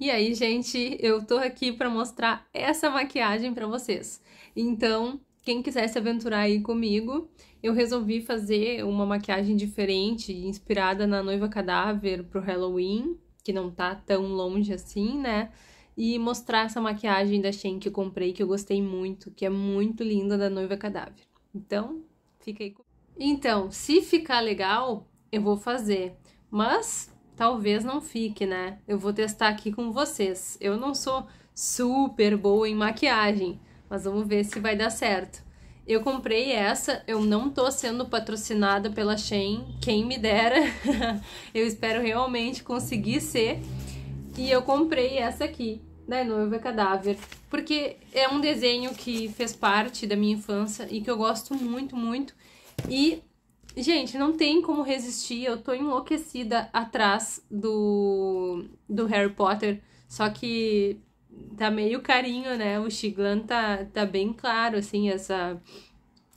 E aí, gente, eu tô aqui para mostrar essa maquiagem para vocês. Então, quem quiser se aventurar aí comigo, eu resolvi fazer uma maquiagem diferente, inspirada na noiva cadáver pro Halloween, que não tá tão longe assim, né? E mostrar essa maquiagem da Shein que eu comprei, que eu gostei muito, que é muito linda da noiva cadáver. Então, fica aí comigo. Então, se ficar legal, eu vou fazer. Mas talvez não fique, né? Eu vou testar aqui com vocês. Eu não sou super boa em maquiagem, mas vamos ver se vai dar certo. Eu comprei essa, eu não tô sendo patrocinada pela Shein, quem me dera. eu espero realmente conseguir ser. E eu comprei essa aqui, da né, Noiva Cadáver, porque é um desenho que fez parte da minha infância e que eu gosto muito, muito. E Gente, não tem como resistir. Eu tô enlouquecida atrás do, do Harry Potter. Só que tá meio carinho, né? O Shiglan tá, tá bem claro, assim, essa,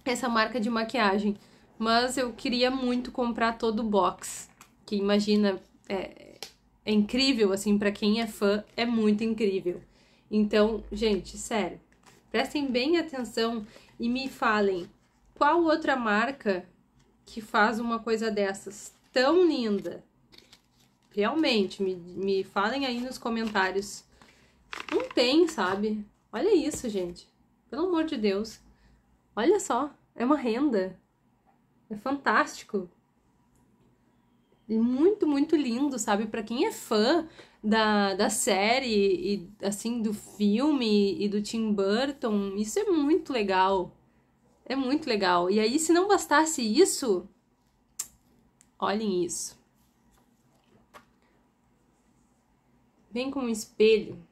essa marca de maquiagem. Mas eu queria muito comprar todo o box. Que imagina, é, é incrível, assim, para quem é fã, é muito incrível. Então, gente, sério, prestem bem atenção e me falem qual outra marca que faz uma coisa dessas tão linda. Realmente, me, me falem aí nos comentários. Não tem, sabe? Olha isso, gente. Pelo amor de Deus. Olha só, é uma renda. É fantástico. Muito, muito lindo, sabe? Para quem é fã da, da série e, assim, do filme e do Tim Burton, isso é muito legal. É muito legal. E aí, se não bastasse isso, olhem isso. Vem com um espelho.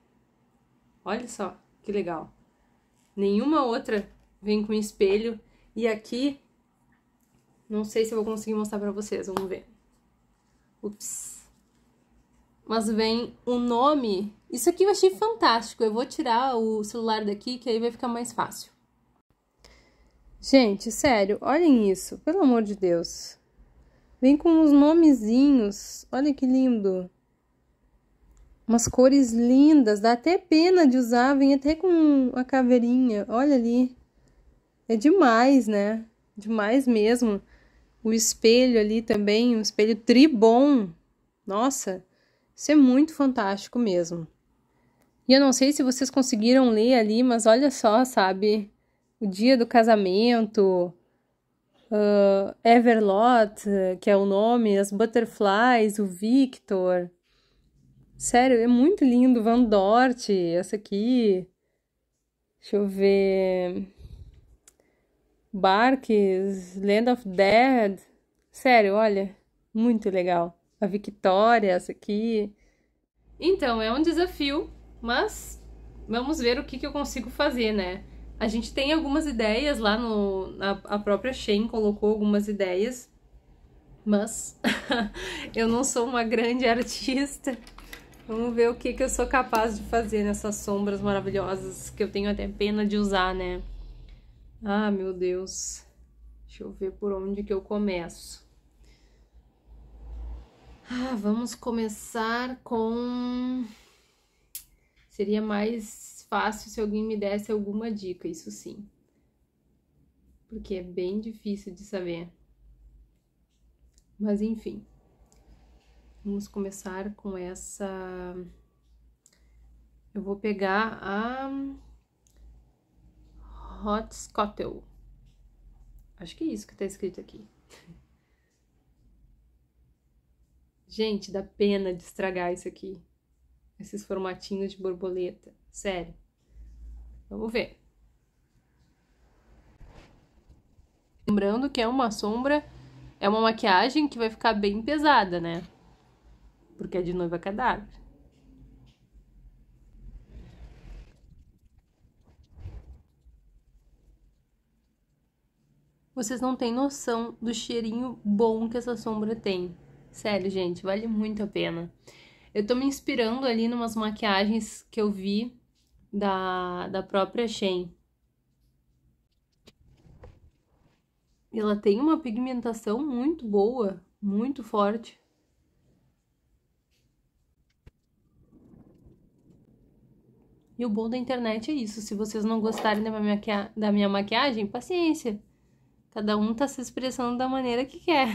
Olha só que legal. Nenhuma outra vem com espelho. E aqui, não sei se eu vou conseguir mostrar pra vocês, vamos ver. Ups. Mas vem o um nome. Isso aqui eu achei fantástico. Eu vou tirar o celular daqui, que aí vai ficar mais fácil. Gente, sério, olhem isso, pelo amor de Deus. Vem com uns nomezinhos, olha que lindo. Umas cores lindas, dá até pena de usar, vem até com a caveirinha, olha ali. É demais, né? Demais mesmo. O espelho ali também, um espelho tribom. Nossa, isso é muito fantástico mesmo. E eu não sei se vocês conseguiram ler ali, mas olha só, sabe? o dia do casamento, uh, Everlot, que é o nome, as Butterflies, o Victor. Sério, é muito lindo, Van Dort, essa aqui. Deixa eu ver. Barques, Land of Dead. Sério, olha, muito legal. A Victoria, essa aqui. Então, é um desafio, mas vamos ver o que, que eu consigo fazer, né? A gente tem algumas ideias lá no. A, a própria Shen colocou algumas ideias, mas eu não sou uma grande artista. Vamos ver o que, que eu sou capaz de fazer nessas sombras maravilhosas que eu tenho até pena de usar, né? Ah, meu Deus. Deixa eu ver por onde que eu começo. Ah, vamos começar com... Seria mais fácil se alguém me desse alguma dica, isso sim. Porque é bem difícil de saber. Mas enfim. Vamos começar com essa eu vou pegar a Hot scottle Acho que é isso que tá escrito aqui. Gente, dá pena de estragar isso aqui. Esses formatinhos de borboleta. Sério. Vamos ver. Lembrando que é uma sombra, é uma maquiagem que vai ficar bem pesada, né? Porque é de noiva cadáver. É Vocês não têm noção do cheirinho bom que essa sombra tem. Sério, gente, vale muito a pena. Eu tô me inspirando ali numas maquiagens que eu vi da, da própria Shein. Ela tem uma pigmentação muito boa, muito forte. E o bom da internet é isso. Se vocês não gostarem da minha, da minha maquiagem, paciência. Cada um tá se expressando da maneira que quer.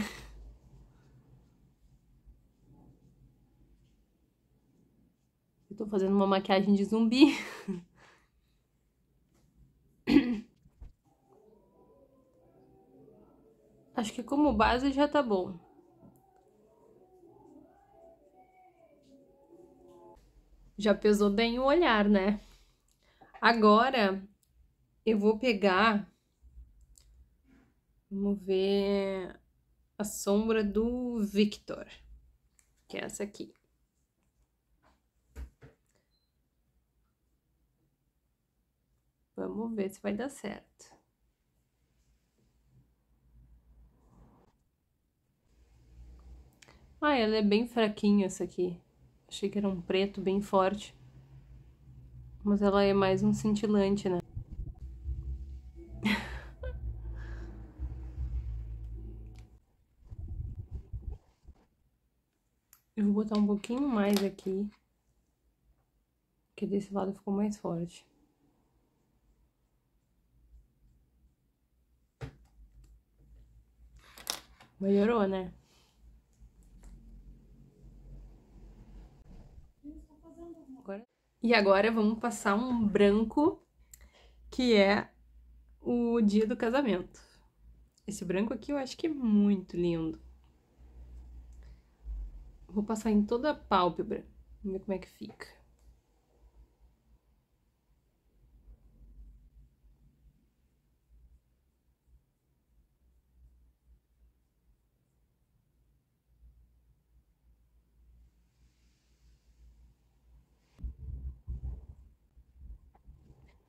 Eu tô fazendo uma maquiagem de zumbi. Acho que como base já tá bom. Já pesou bem o olhar, né? Agora eu vou pegar. Vamos ver a sombra do Victor, que é essa aqui. Vamos ver se vai dar certo. Ah, ela é bem fraquinha essa aqui. Achei que era um preto bem forte. Mas ela é mais um cintilante, né? Eu vou botar um pouquinho mais aqui, porque desse lado ficou mais forte. Melhorou, né? E agora vamos passar um branco, que é o dia do casamento. Esse branco aqui eu acho que é muito lindo. Vou passar em toda a pálpebra, vamos ver como é que fica.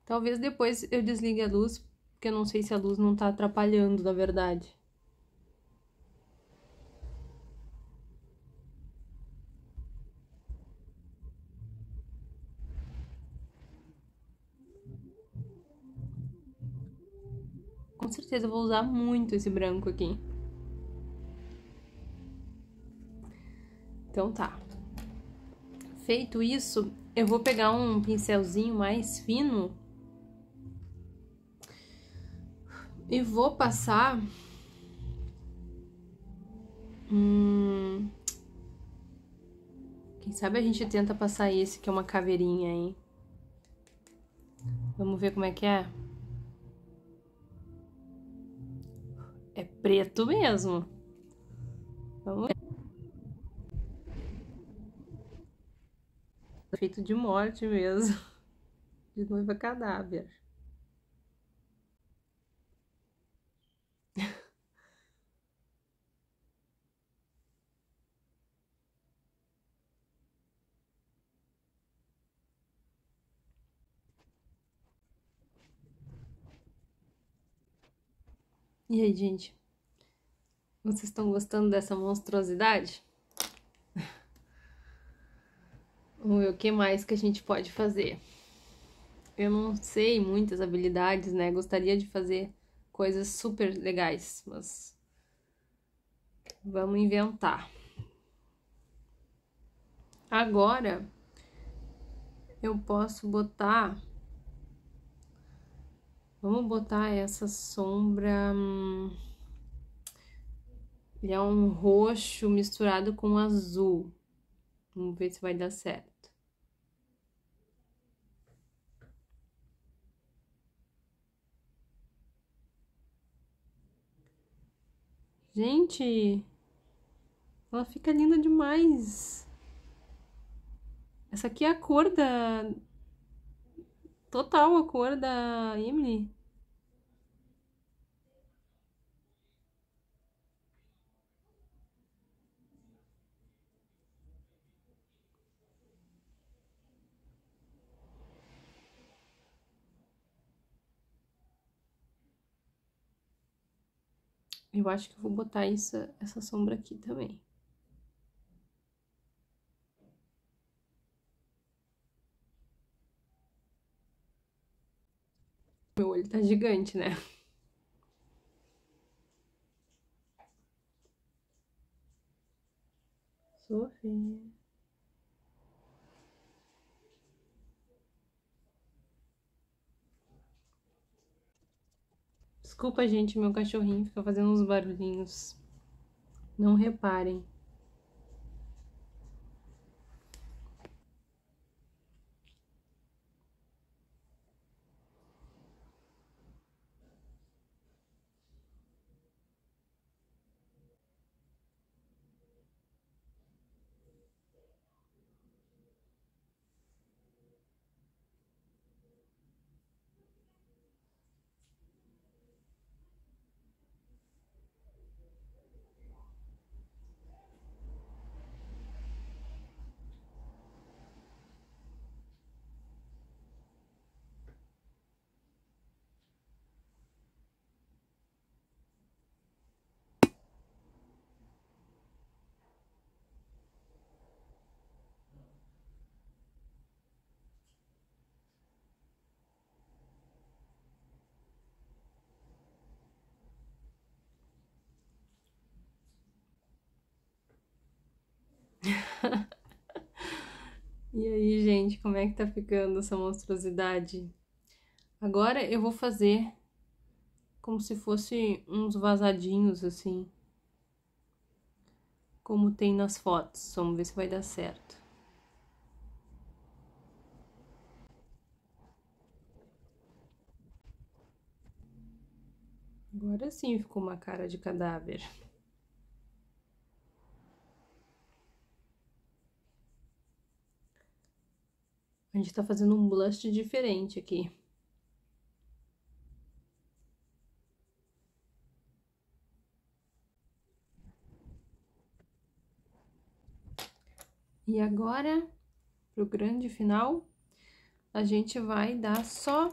Talvez depois eu desligue a luz, porque eu não sei se a luz não tá atrapalhando, na verdade. Com certeza eu vou usar muito esse branco aqui. Então tá. Feito isso, eu vou pegar um pincelzinho mais fino E vou passar. Hum... Quem sabe a gente tenta passar esse que é uma caveirinha aí. Vamos ver como é que é. É preto mesmo. Vamos ver. Feito de morte mesmo. De noiva cadáver. E aí, gente? Vocês estão gostando dessa monstruosidade? Vamos ver o que mais que a gente pode fazer. Eu não sei muitas habilidades, né? Gostaria de fazer coisas super legais, mas vamos inventar. Agora eu posso botar Vamos botar essa sombra. Hum, ele é um roxo misturado com azul. Vamos ver se vai dar certo. Gente, ela fica linda demais. Essa aqui é a cor da. Total a cor da Emily. Eu acho que eu vou botar essa, essa sombra aqui também. Meu olho tá gigante, né? Sofia. Desculpa, gente, meu cachorrinho fica fazendo uns barulhinhos. Não reparem. gente, como é que tá ficando essa monstruosidade. Agora eu vou fazer como se fosse uns vazadinhos, assim. Como tem nas fotos. Vamos ver se vai dar certo. Agora sim ficou uma cara de cadáver. A gente tá fazendo um blush diferente aqui. E agora, pro grande final, a gente vai dar só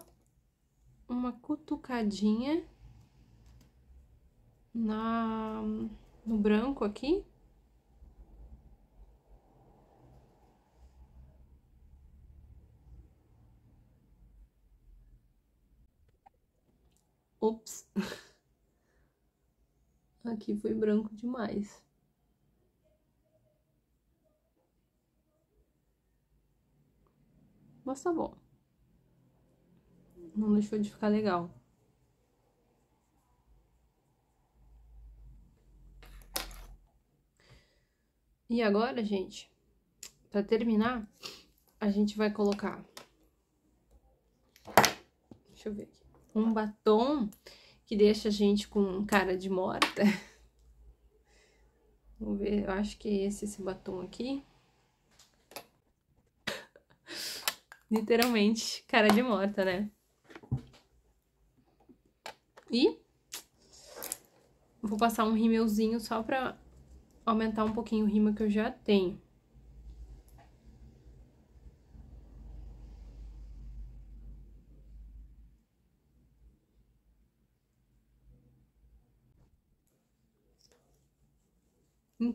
uma cutucadinha na no branco aqui Ops. Aqui foi branco demais. Mas tá bom. Não deixou de ficar legal. E agora, gente, para terminar, a gente vai colocar. Deixa eu ver aqui um batom que deixa a gente com cara de morta. Vamos ver, eu acho que é esse, esse batom aqui. Literalmente, cara de morta, né? E vou passar um rímelzinho só pra aumentar um pouquinho o rímel que eu já tenho.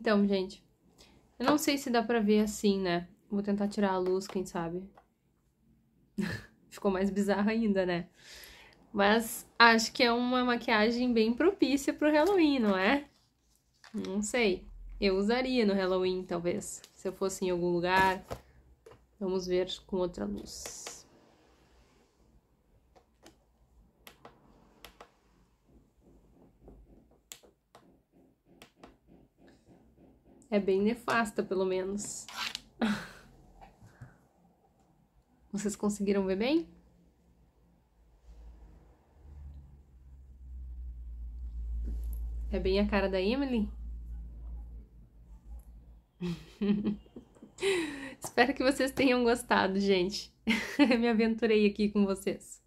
Então, gente, eu não sei se dá pra ver assim, né? Vou tentar tirar a luz, quem sabe. Ficou mais bizarro ainda, né? Mas acho que é uma maquiagem bem propícia pro Halloween, não é? Não sei. Eu usaria no Halloween, talvez. Se eu fosse em algum lugar. Vamos ver com outra luz. É bem nefasta, pelo menos. Vocês conseguiram ver bem? É bem a cara da Emily? Espero que vocês tenham gostado, gente. Me aventurei aqui com vocês.